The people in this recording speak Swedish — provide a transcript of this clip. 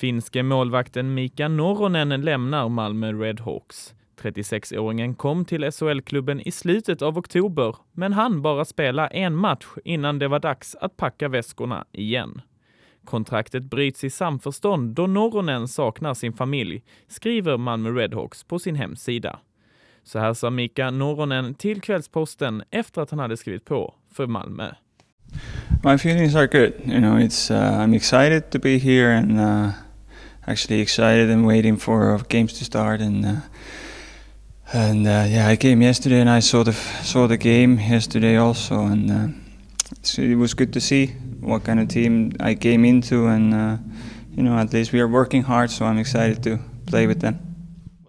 Finske målvakten Mika Noronen lämnar Malmö Redhawks. 36-åringen kom till SHL-klubben i slutet av oktober, men han bara spela en match innan det var dags att packa väskorna igen. Kontraktet bryts i samförstånd då Noronen saknar sin familj, skriver Malmö Redhawks på sin hemsida. Så här sa Mika Noronen till Kvällsposten efter att han hade skrivit på för Malmö. My feelings are good. You know, it's uh, I'm excited to be here and uh... actually excited and waiting for uh, games to start and. Uh, and uh, yeah, I came yesterday and I saw the saw the game yesterday also, and uh, so it was good to see what kind of team I came into, and uh, you know at least we are working hard, so I'm excited to play with them.